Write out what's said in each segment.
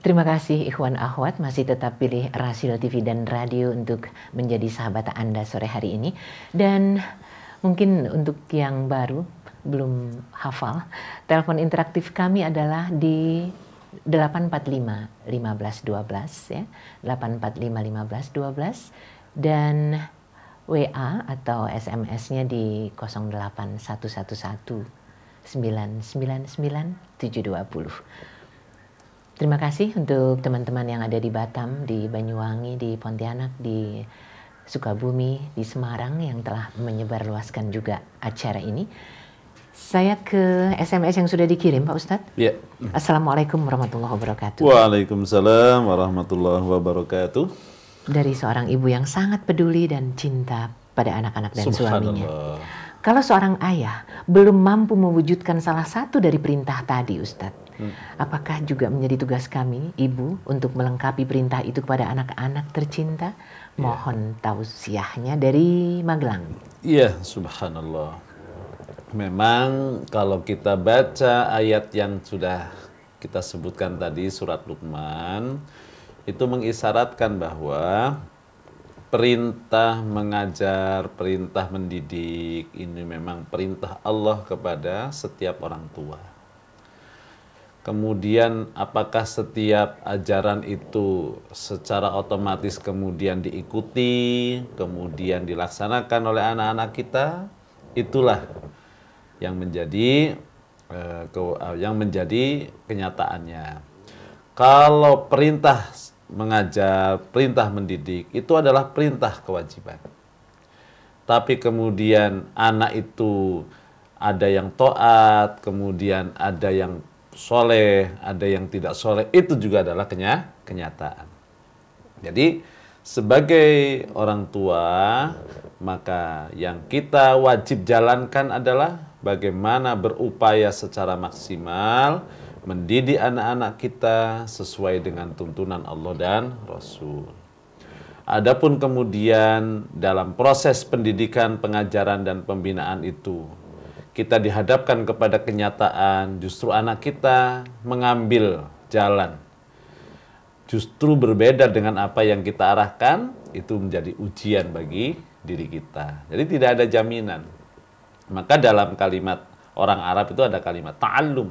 Terima kasih Ikhwan Ahwat masih tetap pilih Rasio TV dan radio untuk menjadi sahabat Anda sore hari ini. Dan mungkin untuk yang baru belum hafal, telepon interaktif kami adalah di 845 1512 ya. 845 1512 dan WA atau SMS-nya di 08111999720. Terima kasih untuk teman-teman yang ada di Batam, di Banyuwangi, di Pontianak, di Sukabumi, di Semarang yang telah menyebarluaskan juga acara ini. Saya ke SMS yang sudah dikirim Pak Ustadz. Ya. Assalamualaikum warahmatullahi wabarakatuh. Waalaikumsalam warahmatullahi wabarakatuh dari seorang ibu yang sangat peduli dan cinta pada anak-anak dan suaminya. Kalau seorang ayah belum mampu mewujudkan salah satu dari perintah tadi, Ustadz, hmm. apakah juga menjadi tugas kami, ibu, untuk melengkapi perintah itu kepada anak-anak tercinta? Iya. Mohon yeah. tausiahnya dari Magelang. Iya, yeah, subhanallah. Memang kalau kita baca ayat yang sudah kita sebutkan tadi, surat Luqman, itu mengisyaratkan bahwa perintah mengajar, perintah mendidik ini memang perintah Allah kepada setiap orang tua. Kemudian apakah setiap ajaran itu secara otomatis kemudian diikuti, kemudian dilaksanakan oleh anak-anak kita? Itulah yang menjadi eh, yang menjadi kenyataannya. Kalau perintah mengajar, perintah mendidik, itu adalah perintah kewajiban. Tapi kemudian anak itu ada yang toat, kemudian ada yang soleh, ada yang tidak soleh, itu juga adalah kenyataan. Jadi sebagai orang tua, maka yang kita wajib jalankan adalah bagaimana berupaya secara maksimal mendidik anak-anak kita sesuai dengan tuntunan Allah dan Rasul. Adapun kemudian dalam proses pendidikan, pengajaran dan pembinaan itu kita dihadapkan kepada kenyataan justru anak kita mengambil jalan justru berbeda dengan apa yang kita arahkan itu menjadi ujian bagi diri kita. Jadi tidak ada jaminan. Maka dalam kalimat orang Arab itu ada kalimat ta'allum,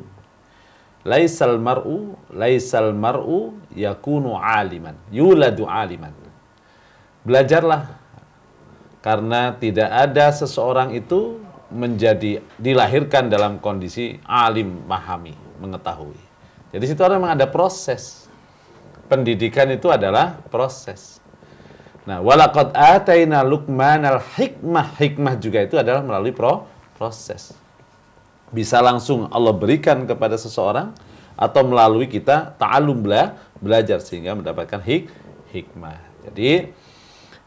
laisal mar'u laisal mar'u yakunu aliman yuladu aliman belajarlah karena tidak ada seseorang itu menjadi dilahirkan dalam kondisi alim memahami mengetahui jadi situ ada memang ada proses pendidikan itu adalah proses nah walaqad ataina al hikmah hikmah juga itu adalah melalui pro proses bisa langsung Allah berikan kepada seseorang atau melalui kita ta'alum bela, belajar sehingga mendapatkan hik, hikmah. Jadi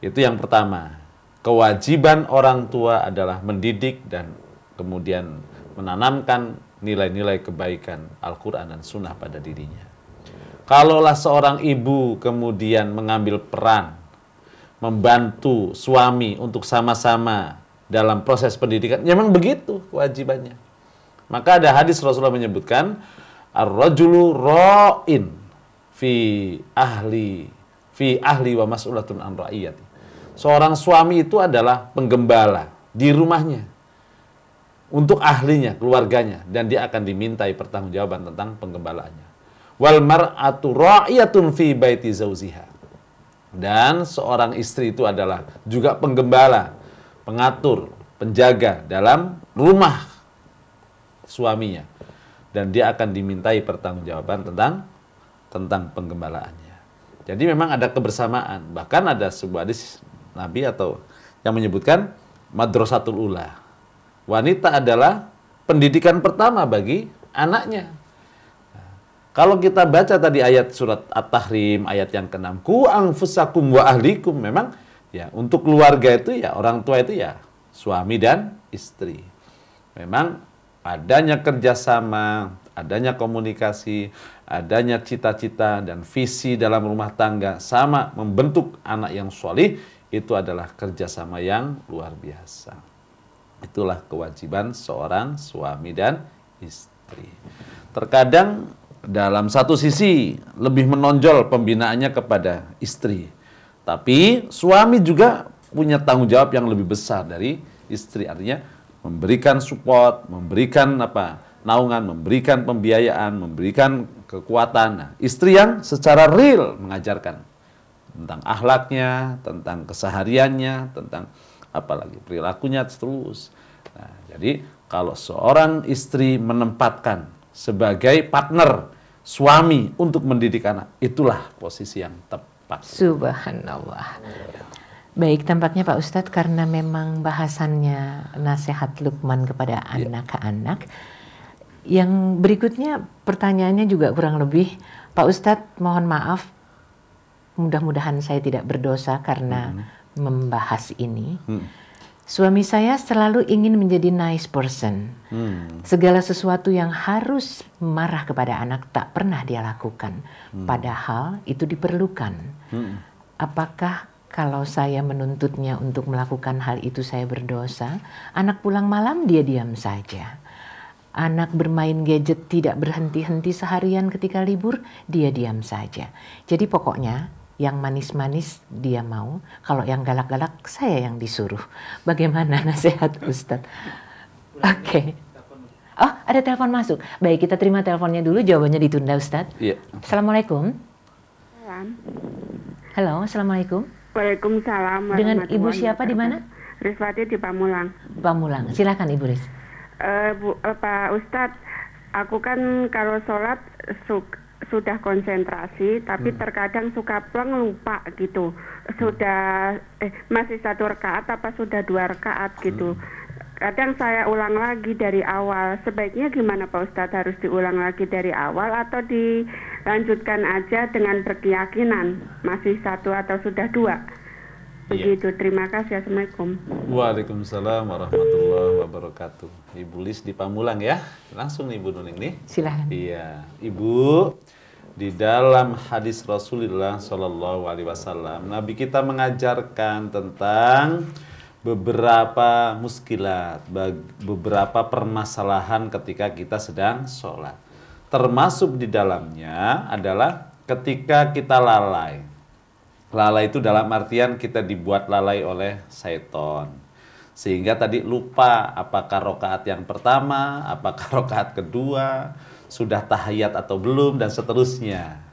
itu yang pertama. Kewajiban orang tua adalah mendidik dan kemudian menanamkan nilai-nilai kebaikan Al-Quran dan Sunnah pada dirinya. Kalaulah seorang ibu kemudian mengambil peran, membantu suami untuk sama-sama dalam proses pendidikan, ya memang begitu kewajibannya. Maka ada hadis Rasulullah menyebutkan ar-rajulu ra'in fi ahli fi ahli wa mas'ulatun an ra'iyat. Seorang suami itu adalah penggembala di rumahnya untuk ahlinya, keluarganya dan dia akan dimintai pertanggungjawaban tentang penggembalaannya. Wal mar'atu ra'iyatun fi baiti zauziha. Dan seorang istri itu adalah juga penggembala, pengatur, penjaga dalam rumah suaminya dan dia akan dimintai pertanggungjawaban tentang tentang penggembalaannya. Jadi memang ada kebersamaan. Bahkan ada sebuah hadis Nabi atau yang menyebutkan madrasatul ula. Wanita adalah pendidikan pertama bagi anaknya. Kalau kita baca tadi ayat surat At-Tahrim ayat yang ke-6, ku anfusakum wa ahlikum memang ya untuk keluarga itu ya orang tua itu ya suami dan istri. Memang adanya kerjasama, adanya komunikasi, adanya cita-cita dan visi dalam rumah tangga sama membentuk anak yang solih itu adalah kerjasama yang luar biasa. Itulah kewajiban seorang suami dan istri. Terkadang dalam satu sisi lebih menonjol pembinaannya kepada istri. Tapi suami juga punya tanggung jawab yang lebih besar dari istri. Artinya memberikan support, memberikan apa naungan, memberikan pembiayaan, memberikan kekuatan. Nah, istri yang secara real mengajarkan tentang ahlaknya, tentang kesehariannya, tentang apalagi perilakunya terus. Nah, jadi kalau seorang istri menempatkan sebagai partner suami untuk mendidik anak, itulah posisi yang tepat. Subhanallah. Baik, tampaknya Pak Ustadz karena memang bahasannya nasihat Lukman kepada ya. anak-anak. Yang berikutnya pertanyaannya juga kurang lebih, Pak Ustadz mohon maaf, mudah-mudahan saya tidak berdosa karena hmm. membahas ini. Hmm. Suami saya selalu ingin menjadi nice person. Hmm. Segala sesuatu yang harus marah kepada anak tak pernah dia lakukan, hmm. padahal itu diperlukan. Hmm. Apakah kalau saya menuntutnya untuk melakukan hal itu saya berdosa. Anak pulang malam dia diam saja. Anak bermain gadget tidak berhenti-henti seharian ketika libur, dia diam saja. Jadi pokoknya yang manis-manis dia mau, kalau yang galak-galak saya yang disuruh. Bagaimana nasihat Ustadz? Oke. Okay. Oh, ada telepon masuk. Baik, kita terima teleponnya dulu. Jawabannya ditunda, Ustadz. Iya. Assalamualaikum. Halo, Assalamualaikum. Waalaikumsalam. Dengan Ibu siapa di mana? Riswati di Pamulang. Pamulang. Silakan Ibu Ris. Uh, Bu, uh, Pak Ustadz, aku kan kalau sholat su sudah konsentrasi, tapi hmm. terkadang suka pleng lupa gitu. Sudah eh, masih satu rakaat apa sudah dua rakaat gitu. Hmm kadang saya ulang lagi dari awal. Sebaiknya gimana Pak Ustadz harus diulang lagi dari awal atau dilanjutkan aja dengan berkeyakinan masih satu atau sudah dua? Iya. Begitu. Ya. Terima kasih. Assalamualaikum. Waalaikumsalam warahmatullahi wabarakatuh. Ibu Lis di Pamulang ya. Langsung nih Ibu Nuning nih. Silahkan. Iya. Ibu, di dalam hadis Rasulullah Shallallahu Alaihi Wasallam, Nabi kita mengajarkan tentang beberapa muskilat, beberapa permasalahan ketika kita sedang sholat. Termasuk di dalamnya adalah ketika kita lalai. Lalai itu dalam artian kita dibuat lalai oleh syaiton. Sehingga tadi lupa apakah rokaat yang pertama, apakah rokaat kedua, sudah tahayat atau belum, dan seterusnya.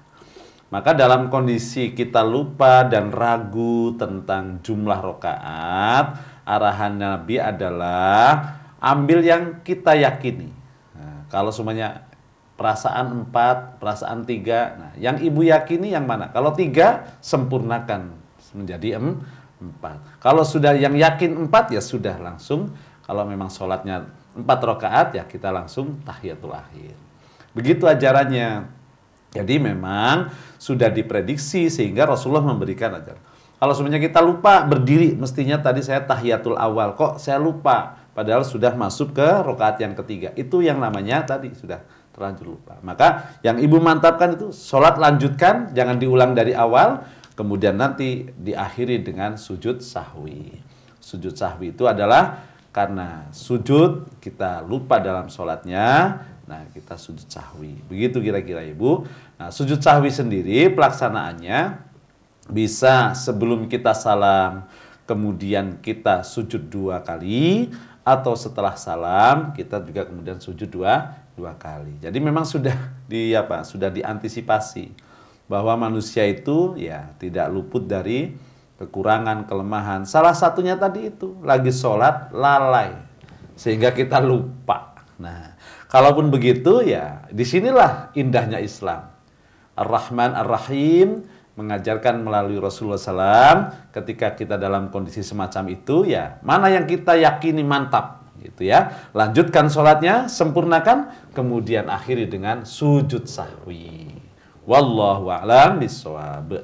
Maka dalam kondisi kita lupa dan ragu tentang jumlah rokaat, arahan Nabi adalah ambil yang kita yakini. Nah, kalau semuanya perasaan empat, perasaan tiga, nah, yang ibu yakini yang mana? Kalau tiga, sempurnakan menjadi em, empat. Kalau sudah yang yakin empat, ya sudah langsung. Kalau memang sholatnya empat rokaat, ya kita langsung tahiyatul akhir. Begitu ajarannya. Jadi memang sudah diprediksi sehingga Rasulullah memberikan ajar. Kalau sebenarnya kita lupa berdiri, mestinya tadi saya tahiyatul awal, kok saya lupa. Padahal sudah masuk ke rokaat yang ketiga. Itu yang namanya tadi sudah terlanjur lupa. Maka yang ibu mantapkan itu sholat lanjutkan, jangan diulang dari awal. Kemudian nanti diakhiri dengan sujud sahwi. Sujud sahwi itu adalah karena sujud kita lupa dalam sholatnya, Nah, kita sujud sahwi. Begitu kira-kira Ibu. Nah, sujud sahwi sendiri pelaksanaannya bisa sebelum kita salam, kemudian kita sujud dua kali atau setelah salam kita juga kemudian sujud dua dua kali. Jadi memang sudah di apa? Sudah diantisipasi bahwa manusia itu ya tidak luput dari kekurangan, kelemahan. Salah satunya tadi itu lagi sholat lalai sehingga kita lupa Kalaupun begitu ya disinilah indahnya Islam. Ar-Rahman Ar-Rahim mengajarkan melalui Rasulullah SAW ketika kita dalam kondisi semacam itu ya mana yang kita yakini mantap gitu ya lanjutkan sholatnya sempurnakan kemudian akhiri dengan sujud sahwi wallahu a'lam bishawab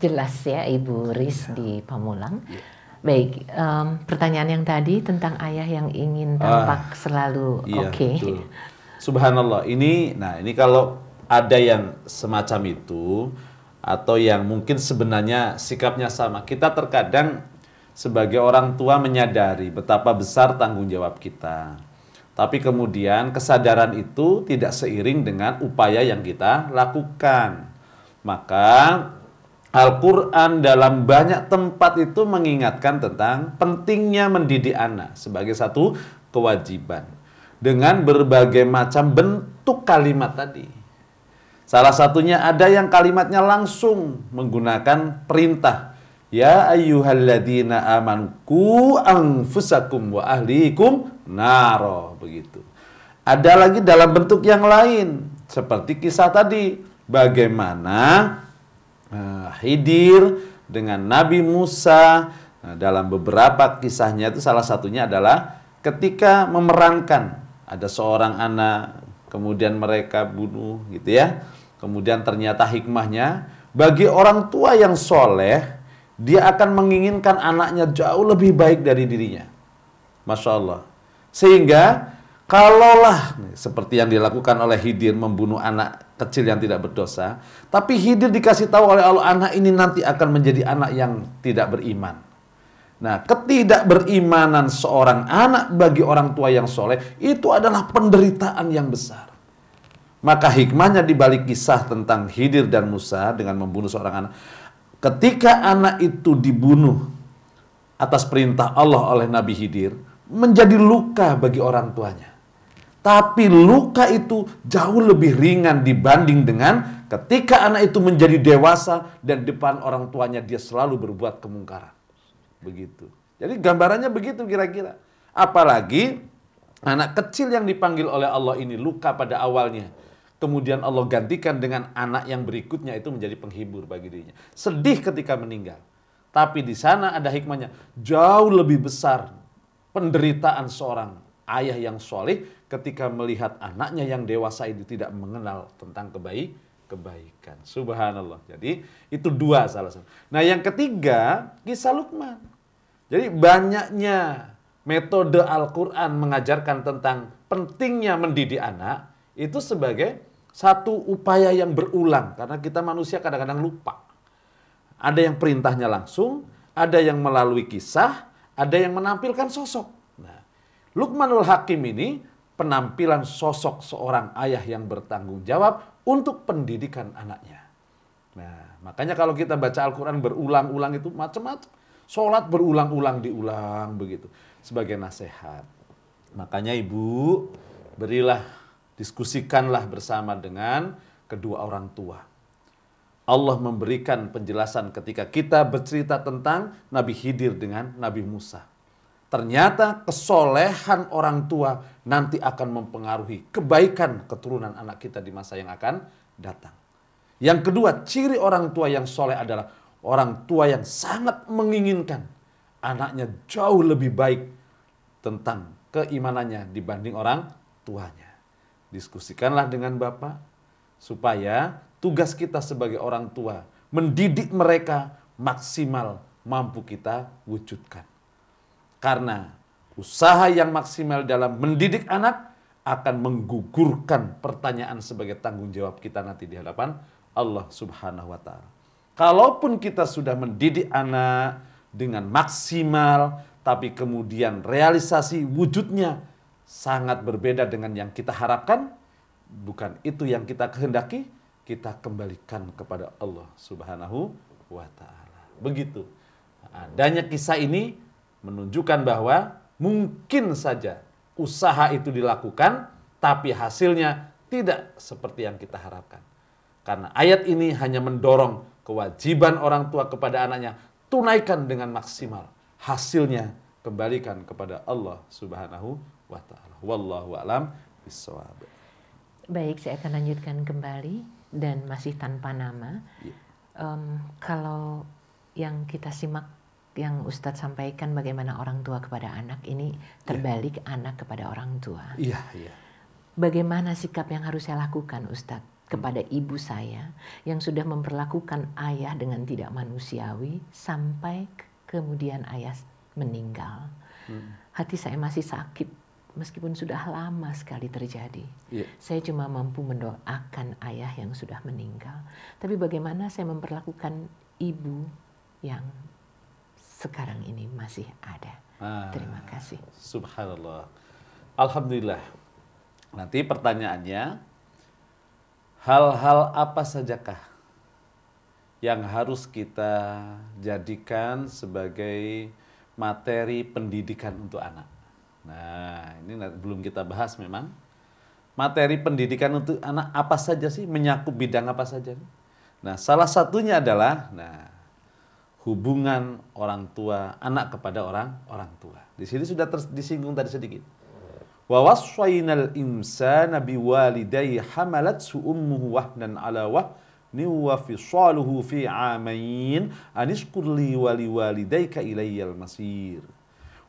jelas ya Ibu Riz di Pamulang ya. Baik, um, pertanyaan yang tadi tentang ayah yang ingin ah, tampak ah, selalu iya, oke. Okay. Subhanallah, ini, nah ini kalau ada yang semacam itu atau yang mungkin sebenarnya sikapnya sama, kita terkadang sebagai orang tua menyadari betapa besar tanggung jawab kita. Tapi kemudian kesadaran itu tidak seiring dengan upaya yang kita lakukan. Maka Al-Quran dalam banyak tempat itu mengingatkan tentang pentingnya mendidik anak sebagai satu kewajiban dengan berbagai macam bentuk kalimat tadi. Salah satunya ada yang kalimatnya langsung menggunakan perintah. Ya ayyuhalladzina amanku ku anfusakum wa ahlikum naro begitu. Ada lagi dalam bentuk yang lain seperti kisah tadi bagaimana Khidir eh, dengan Nabi Musa eh, dalam beberapa kisahnya itu salah satunya adalah ketika memerankan ada seorang anak kemudian mereka bunuh gitu ya kemudian ternyata hikmahnya bagi orang tua yang soleh dia akan menginginkan anaknya jauh lebih baik dari dirinya masya Allah sehingga Kalaulah seperti yang dilakukan oleh Hidir membunuh anak kecil yang tidak berdosa, tapi Hidir dikasih tahu oleh Allah anak ini nanti akan menjadi anak yang tidak beriman. Nah, ketidakberimanan seorang anak bagi orang tua yang soleh itu adalah penderitaan yang besar. Maka hikmahnya dibalik kisah tentang Hidir dan Musa dengan membunuh seorang anak. Ketika anak itu dibunuh atas perintah Allah oleh Nabi Hidir, menjadi luka bagi orang tuanya. Tapi luka itu jauh lebih ringan dibanding dengan ketika anak itu menjadi dewasa dan depan orang tuanya dia selalu berbuat kemungkaran. Begitu. Jadi gambarannya begitu kira-kira. Apalagi anak kecil yang dipanggil oleh Allah ini luka pada awalnya. Kemudian Allah gantikan dengan anak yang berikutnya itu menjadi penghibur bagi dirinya. Sedih ketika meninggal. Tapi di sana ada hikmahnya. Jauh lebih besar penderitaan seorang ayah yang soleh ketika melihat anaknya yang dewasa itu tidak mengenal tentang kebaik kebaikan. Subhanallah. Jadi itu dua salah satu. Nah yang ketiga kisah Lukman. Jadi banyaknya metode Al-Quran mengajarkan tentang pentingnya mendidik anak itu sebagai satu upaya yang berulang karena kita manusia kadang-kadang lupa. Ada yang perintahnya langsung, ada yang melalui kisah, ada yang menampilkan sosok. Nah, Lukmanul Hakim ini penampilan sosok seorang ayah yang bertanggung jawab untuk pendidikan anaknya. Nah, makanya kalau kita baca Al-Quran berulang-ulang itu macam-macam. Sholat berulang-ulang diulang begitu. Sebagai nasihat. Makanya ibu, berilah, diskusikanlah bersama dengan kedua orang tua. Allah memberikan penjelasan ketika kita bercerita tentang Nabi Khidir dengan Nabi Musa. Ternyata kesolehan orang tua nanti akan mempengaruhi kebaikan keturunan anak kita di masa yang akan datang. Yang kedua, ciri orang tua yang soleh adalah orang tua yang sangat menginginkan anaknya jauh lebih baik tentang keimanannya dibanding orang tuanya. Diskusikanlah dengan Bapak supaya tugas kita sebagai orang tua mendidik mereka maksimal mampu kita wujudkan. Karena usaha yang maksimal dalam mendidik anak akan menggugurkan pertanyaan sebagai tanggung jawab kita nanti di hadapan Allah Subhanahu wa taala. Kalaupun kita sudah mendidik anak dengan maksimal tapi kemudian realisasi wujudnya sangat berbeda dengan yang kita harapkan, bukan itu yang kita kehendaki, kita kembalikan kepada Allah Subhanahu wa taala. Begitu. Adanya kisah ini menunjukkan bahwa mungkin saja usaha itu dilakukan, tapi hasilnya tidak seperti yang kita harapkan. Karena ayat ini hanya mendorong kewajiban orang tua kepada anaknya, tunaikan dengan maksimal. Hasilnya kembalikan kepada Allah Subhanahu wa taala. Wallahu alam bisawab. Baik, saya akan lanjutkan kembali dan masih tanpa nama. Yeah. Iya. Um, kalau yang kita simak yang Ustadz sampaikan bagaimana orang tua kepada anak ini iya. terbalik yeah. anak kepada orang tua. Iya, yeah, iya. Yeah. Bagaimana sikap yang harus saya lakukan Ustadz kepada hmm. ibu saya yang sudah memperlakukan ayah dengan tidak manusiawi sampai kemudian ayah meninggal. Hmm. Hati saya masih sakit meskipun sudah lama sekali terjadi. Yeah. Saya cuma mampu mendoakan ayah yang sudah meninggal. Tapi bagaimana saya memperlakukan ibu yang sekarang ini masih ada. Ah, Terima kasih. Subhanallah. Alhamdulillah. Nanti pertanyaannya, hal-hal apa sajakah yang harus kita jadikan sebagai materi pendidikan untuk anak? Nah, ini belum kita bahas memang. Materi pendidikan untuk anak apa saja sih? Menyakup bidang apa saja? Nah, salah satunya adalah, nah, hubungan orang tua anak kepada orang orang tua. Di sini sudah disinggung tadi sedikit. Wa waswaynal insana biwalidayhi su ummuhu wahnan ala wahnin wa fisaluhu fi amain anishkur li wa liwalidayka ilayyal masir.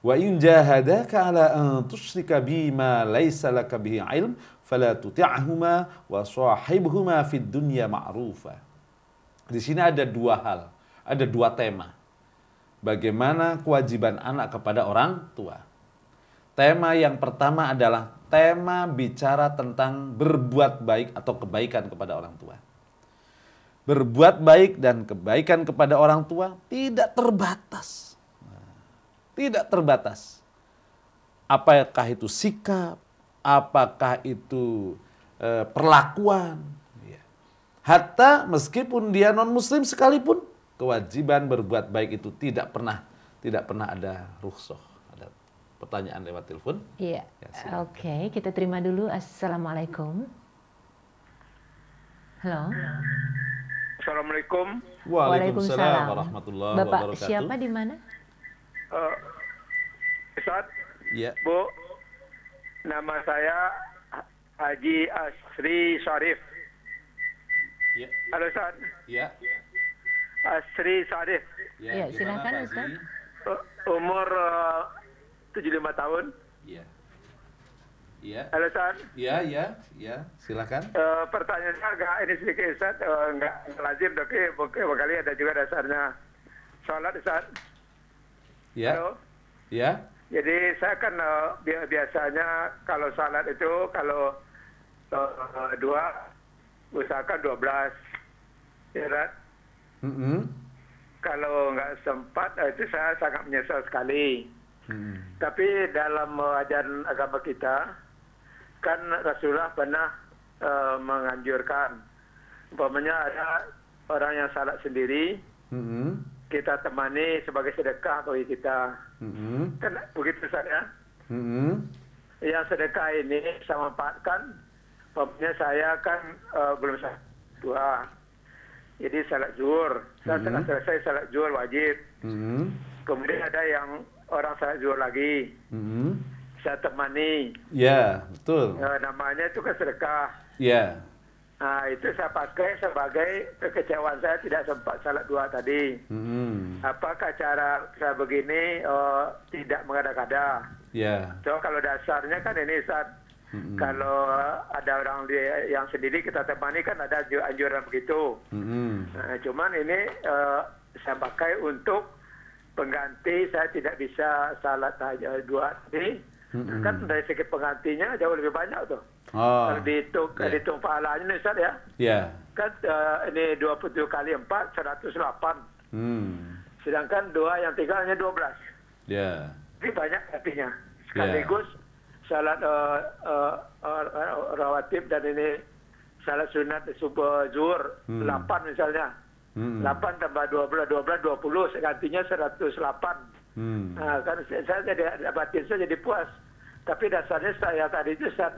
Wa in jahadaka ala an tusyrika bima laysa laka bihi ilm fala tuti'huma wa sahibhuma fid dunya ma'rufa. Di sini ada dua hal ada dua tema. Bagaimana kewajiban anak kepada orang tua? Tema yang pertama adalah tema bicara tentang berbuat baik atau kebaikan kepada orang tua. Berbuat baik dan kebaikan kepada orang tua tidak terbatas. Tidak terbatas. Apakah itu sikap? Apakah itu eh, perlakuan? Iya. Hatta meskipun dia non-muslim sekalipun kewajiban berbuat baik itu tidak pernah tidak pernah ada rukhsah. Ada pertanyaan lewat telepon? Iya. Ya, Oke, okay, kita terima dulu. Assalamualaikum. Halo. Assalamualaikum. Waalaikumsalam, Waalaikumsalam. Bapak, siapa di mana? Uh, Bu. Nama saya Haji Asri Syarif. Iya. Halo Ustaz. Iya. Sri Sarif. Ya, ya silakan Ustaz. Umur eh, uh, 75 tahun. Iya. Iya. Halo Ustaz. Iya, iya, iya. Silakan. Uh, pertanyaannya agak ini sedikit Ustaz, uh, eh, enggak lazim tapi mungkin kali ada juga dasarnya sholat Ustaz. Iya. Halo. Iya. Jadi saya kan uh, biasanya kalau salat itu kalau uh, dua usahakan dua belas, ya kan? Mm -hmm. Kalau nggak sempat, eh, itu saya sangat menyesal sekali. Mm. Tapi dalam ajaran agama kita, kan Rasulullah pernah uh, menganjurkan, umpamanya ada orang yang salat sendiri, mm -hmm. kita temani sebagai sedekah bagi kita. Mm -hmm. Kan begitu saja. Ya? Mm -hmm. Yang sedekah ini saya manfaatkan, umpamanya saya kan uh, belum tua jadi salat zuhur saya mm-hmm. selesai salat zuhur wajib mm-hmm. kemudian ada yang orang salat zuhur lagi mm-hmm. saya temani ya yeah, betul nah, namanya itu kan sedekah ya yeah. Nah, itu saya pakai sebagai kekecewaan saya tidak sempat salat dua tadi. Hmm. Apakah cara saya begini uh, tidak mengada-ngada? Ya. Yeah. So kalau dasarnya kan ini saat hmm Kalau ada orang yang sendiri kita temani kan ada anjuran begitu. Mm-hmm. Nah, cuman ini uh, saya pakai untuk pengganti saya tidak bisa salat dua ini. Mm-hmm. Kan dari segi penggantinya jauh lebih banyak tuh. Oh. Kalau dihitung, yeah. dihitung pahalanya nih Ustaz ya. Yeah. Kan uh, ini 27 kali 4, 108. Mm. Sedangkan dua yang tiga hanya 12. Yeah. Ini banyak artinya. Ya. Sekaligus yeah salat eh, eh, eh, rawatib dan ini salat sunat subuh zuhur hmm. 8 misalnya. Hmm. 8 tambah 12, 12, 20, artinya 108. Hmm. Nah, kan saya saya jadi batin saya jadi puas. Tapi dasarnya saya tadi itu saat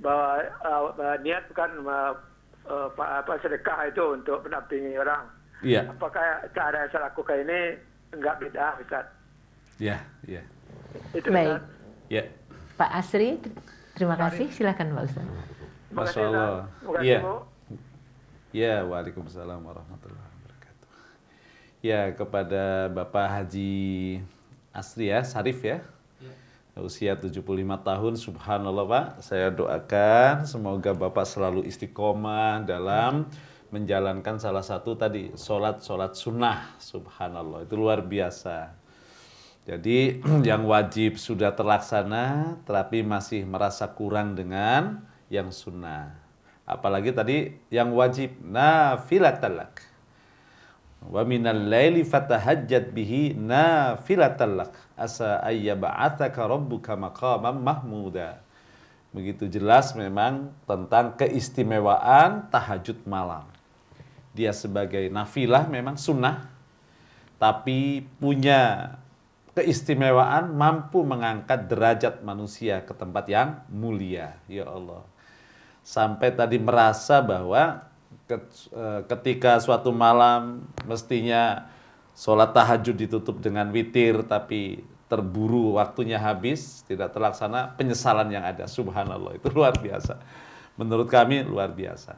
bahwa uh, niat bukan uh, uh, apa sedekah itu untuk menampingi orang. Iya. Yeah. Apakah cara yang saya lakukan ini enggak beda, Ustaz? Iya, yeah, iya. Yeah. Itu Ustaz. Ya. Yeah. Pak Asri, terima kasih. Silakan Pak Ustaz. Masya Allah. Iya. Ya, Waalaikumsalam warahmatullahi wabarakatuh. Ya, kepada Bapak Haji Asri ya, Sarif ya. Iya. Usia 75 tahun, subhanallah Pak. Saya doakan semoga Bapak selalu istiqomah dalam menjalankan salah satu tadi, sholat-sholat sunnah, subhanallah. Itu luar biasa jadi yang wajib sudah terlaksana tetapi masih merasa kurang dengan yang sunnah. Apalagi tadi yang wajib talak. Wa minal laili fatahajjat bihi talak asa ayyab'athaka rabbuka maqaman mahmuda. Begitu jelas memang tentang keistimewaan tahajud malam. Dia sebagai nafilah memang sunnah tapi punya keistimewaan mampu mengangkat derajat manusia ke tempat yang mulia. Ya Allah. Sampai tadi merasa bahwa e, ketika suatu malam mestinya sholat tahajud ditutup dengan witir tapi terburu waktunya habis tidak terlaksana penyesalan yang ada subhanallah itu luar biasa menurut kami luar biasa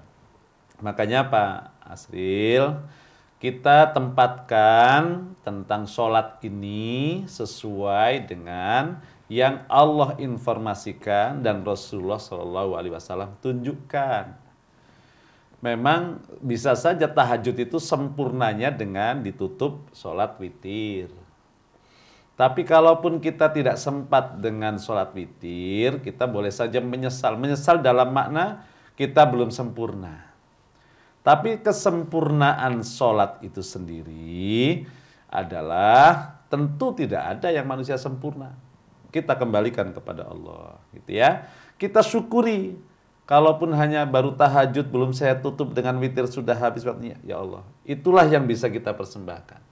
makanya Pak Asril kita tempatkan tentang sholat ini sesuai dengan yang Allah informasikan dan Rasulullah Shallallahu Alaihi Wasallam tunjukkan. Memang bisa saja tahajud itu sempurnanya dengan ditutup sholat witir. Tapi kalaupun kita tidak sempat dengan sholat witir, kita boleh saja menyesal. Menyesal dalam makna kita belum sempurna. Tapi kesempurnaan sholat itu sendiri adalah tentu tidak ada yang manusia sempurna. Kita kembalikan kepada Allah, gitu ya. Kita syukuri, kalaupun hanya baru tahajud belum saya tutup dengan witir sudah habis waktunya, ya Allah. Itulah yang bisa kita persembahkan.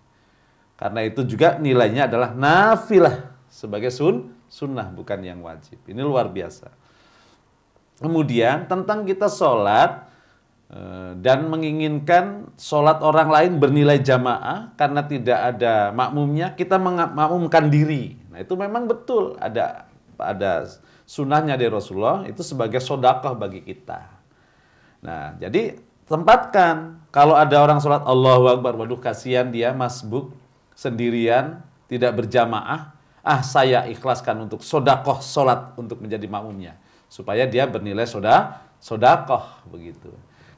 Karena itu juga nilainya adalah nafilah sebagai sun sunnah bukan yang wajib. Ini luar biasa. Kemudian tentang kita sholat, Eh, dan menginginkan sholat orang lain bernilai jamaah karena tidak ada makmumnya kita mengamumkan diri nah itu memang betul ada ada sunnahnya dari Rasulullah itu sebagai sodakoh bagi kita nah jadi tempatkan kalau ada orang sholat Allahu Akbar waduh kasihan dia masbuk sendirian tidak berjamaah ah saya ikhlaskan untuk sodakoh sholat untuk menjadi makmumnya supaya dia bernilai soda sodakoh begitu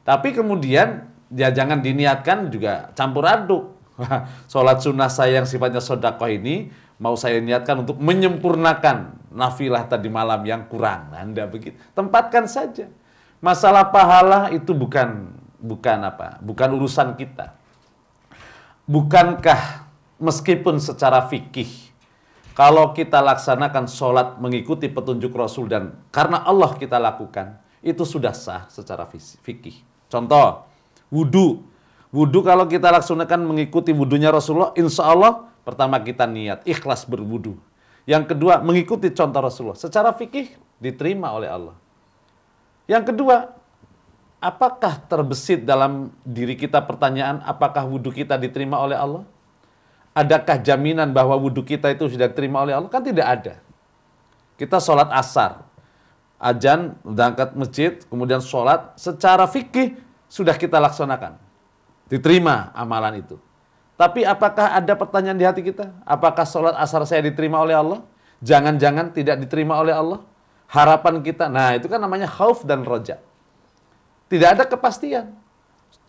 tapi kemudian ya jangan diniatkan juga campur aduk. Sholat sunnah saya yang sifatnya sodakoh ini mau saya niatkan untuk menyempurnakan nafilah tadi malam yang kurang. Anda nah, begitu. Tempatkan saja. Masalah pahala itu bukan bukan apa? Bukan urusan kita. Bukankah meskipun secara fikih kalau kita laksanakan sholat mengikuti petunjuk Rasul dan karena Allah kita lakukan, itu sudah sah secara fikih. Contoh, wudhu. Wudhu kalau kita laksanakan mengikuti wudhunya Rasulullah, insya Allah pertama kita niat, ikhlas berwudhu. Yang kedua, mengikuti contoh Rasulullah. Secara fikih diterima oleh Allah. Yang kedua, apakah terbesit dalam diri kita pertanyaan apakah wudhu kita diterima oleh Allah? Adakah jaminan bahwa wudhu kita itu sudah diterima oleh Allah? Kan tidak ada. Kita sholat asar, ajan, berangkat masjid, kemudian sholat, secara fikih sudah kita laksanakan. Diterima amalan itu. Tapi apakah ada pertanyaan di hati kita? Apakah sholat asar saya diterima oleh Allah? Jangan-jangan tidak diterima oleh Allah? Harapan kita, nah itu kan namanya khauf dan roja. Tidak ada kepastian.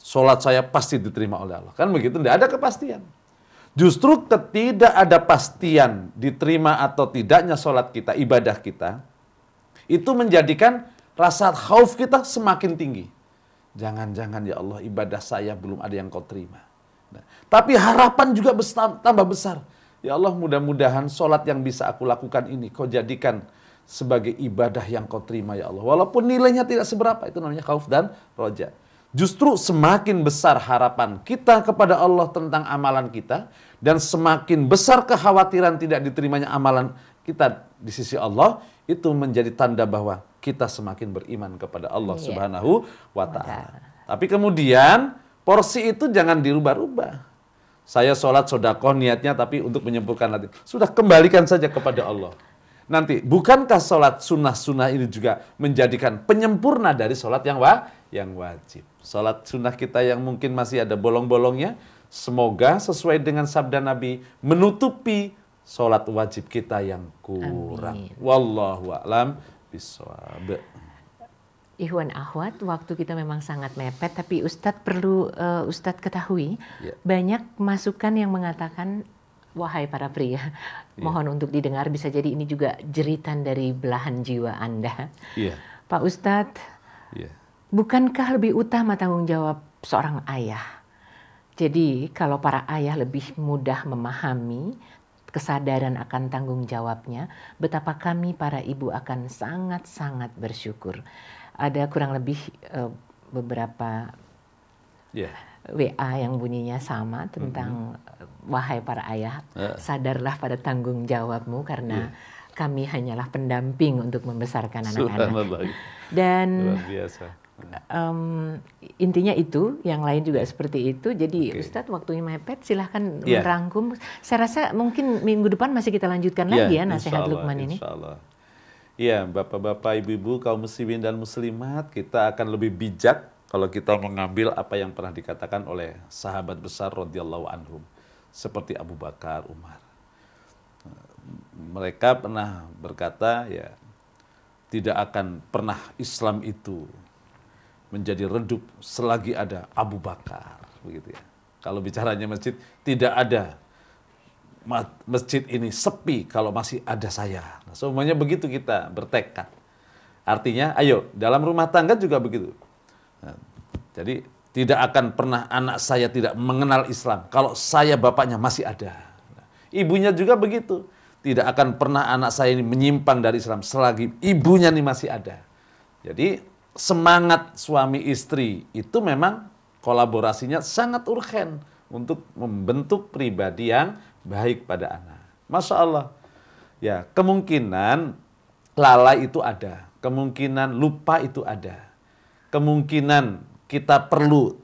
Sholat saya pasti diterima oleh Allah. Kan begitu, tidak ada kepastian. Justru ketidak ada pastian diterima atau tidaknya sholat kita, ibadah kita, itu menjadikan rasa khauf kita semakin tinggi. Jangan-jangan ya Allah ibadah saya belum ada yang kau terima. Nah, tapi harapan juga besar, tambah besar. Ya Allah mudah-mudahan sholat yang bisa aku lakukan ini kau jadikan sebagai ibadah yang kau terima ya Allah. Walaupun nilainya tidak seberapa itu namanya khauf dan roja. Justru semakin besar harapan kita kepada Allah tentang amalan kita dan semakin besar kekhawatiran tidak diterimanya amalan kita di sisi Allah, itu menjadi tanda bahwa kita semakin beriman kepada Allah yeah. Subhanahu wa taala. Tapi kemudian porsi itu jangan dirubah-rubah. Saya sholat sodakoh niatnya tapi untuk menyembuhkan hati. Sudah kembalikan saja kepada Allah. Nanti bukankah sholat sunnah-sunnah ini juga menjadikan penyempurna dari sholat yang wa yang wajib. Sholat sunnah kita yang mungkin masih ada bolong-bolongnya, semoga sesuai dengan sabda Nabi menutupi sholat wajib kita yang kurang. Amin. Wallahu a'lam bishawab. Ikhwan Ahwat, waktu kita memang sangat mepet, tapi Ustadz perlu uh, Ustadz ketahui yeah. banyak masukan yang mengatakan wahai para pria, yeah. mohon untuk didengar bisa jadi ini juga jeritan dari belahan jiwa anda. Yeah. Pak Ustadz, yeah. bukankah lebih utama tanggung jawab seorang ayah? Jadi kalau para ayah lebih mudah memahami kesadaran akan tanggung jawabnya, betapa kami para ibu akan sangat-sangat bersyukur. Ada kurang lebih uh, beberapa yeah. WA yang bunyinya sama tentang mm -hmm. wahai para ayah, uh. sadarlah pada tanggung jawabmu karena yeah. kami hanyalah pendamping untuk membesarkan anak-anak. Dan um, intinya itu, yang lain juga seperti itu. Jadi okay. Ustadz waktunya mepet, silahkan yeah. merangkum. Saya rasa mungkin minggu depan masih kita lanjutkan yeah, lagi ya nasihat Allah, Lukman ini. Insya Iya, bapak-bapak, ibu-ibu, kaum muslimin dan muslimat, kita akan lebih bijak kalau kita mengambil apa yang pernah dikatakan oleh sahabat besar radhiyallahu anhum seperti Abu Bakar, Umar. Mereka pernah berkata ya tidak akan pernah Islam itu menjadi redup selagi ada Abu Bakar begitu ya. Kalau bicaranya masjid tidak ada masjid ini sepi kalau masih ada saya. Nah, semuanya begitu kita bertekad. Artinya, ayo dalam rumah tangga juga begitu. Nah, jadi tidak akan pernah anak saya tidak mengenal Islam kalau saya bapaknya masih ada. Nah, ibunya juga begitu. Tidak akan pernah anak saya ini menyimpang dari Islam selagi ibunya ini masih ada. Jadi semangat suami istri itu memang kolaborasinya sangat urgen untuk membentuk pribadi yang baik pada anak. Masya Allah. Ya, kemungkinan lalai itu ada, kemungkinan lupa itu ada, kemungkinan kita perlu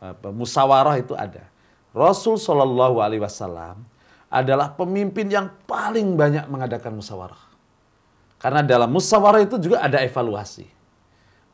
apa, musyawarah itu ada. Rasul Shallallahu Alaihi Wasallam adalah pemimpin yang paling banyak mengadakan musyawarah. Karena dalam musyawarah itu juga ada evaluasi.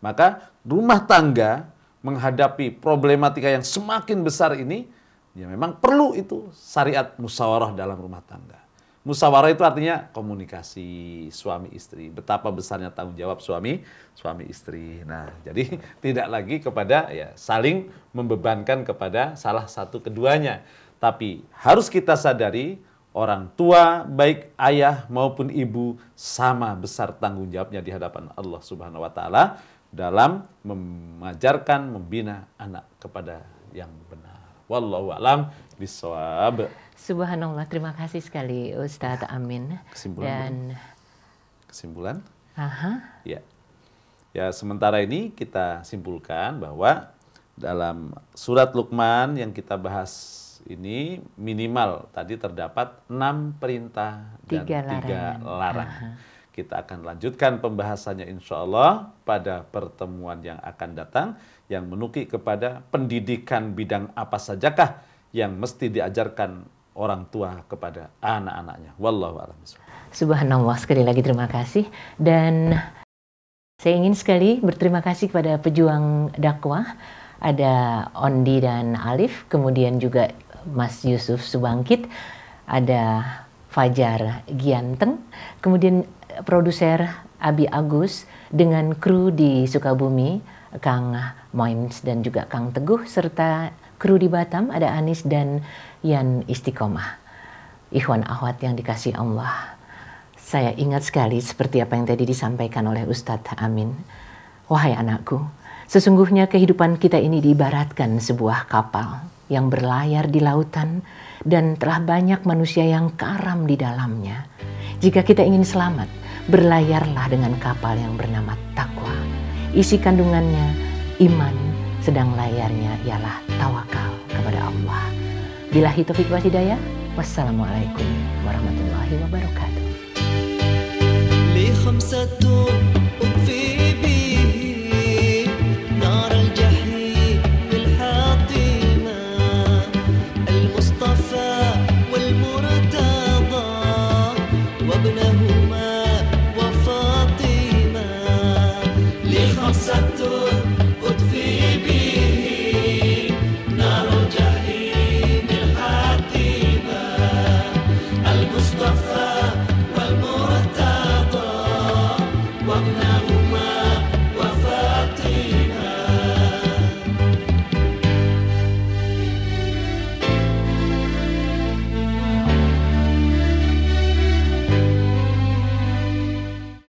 Maka rumah tangga menghadapi problematika yang semakin besar ini, ya memang perlu itu syariat musyawarah dalam rumah tangga. Musyawarah itu artinya komunikasi suami istri. Betapa besarnya tanggung jawab suami suami istri. Nah, jadi tidak lagi kepada ya saling membebankan kepada salah satu keduanya. Tapi harus kita sadari orang tua baik ayah maupun ibu sama besar tanggung jawabnya di hadapan Allah Subhanahu wa taala dalam mengajarkan membina anak kepada yang benar. Wallahu a'lam bisawab. Subhanallah, terima kasih sekali Ustaz ya, Amin. Kesimpulan. Dan kesimpulan? Aha. Ya. Ya, sementara ini kita simpulkan bahwa dalam surat Luqman yang kita bahas ini minimal tadi terdapat enam perintah dan tiga larangan. Tiga larangan. Aha. Kita akan lanjutkan pembahasannya insya Allah pada pertemuan yang akan datang yang menukik kepada pendidikan bidang apa sajakah yang mesti diajarkan orang tua kepada anak-anaknya. Wallahu a'lam. Subhanallah sekali lagi terima kasih dan saya ingin sekali berterima kasih kepada pejuang dakwah ada Ondi dan Alif, kemudian juga Mas Yusuf Subangkit, ada Fajar Gianteng, kemudian produser Abi Agus dengan kru di Sukabumi, Kang Moims dan juga Kang Teguh serta kru di Batam ada Anis dan Yan Istiqomah. Ikhwan Ahwat yang dikasih Allah. Saya ingat sekali seperti apa yang tadi disampaikan oleh Ustadz Amin. Wahai anakku, sesungguhnya kehidupan kita ini diibaratkan sebuah kapal yang berlayar di lautan dan telah banyak manusia yang karam di dalamnya. Jika kita ingin selamat, berlayarlah dengan kapal yang bernama takwa. Isi kandungannya iman, sedang layarnya ialah tawakal kepada Allah. Bila hitafiq wassalamualaikum warahmatullahi wabarakatuh.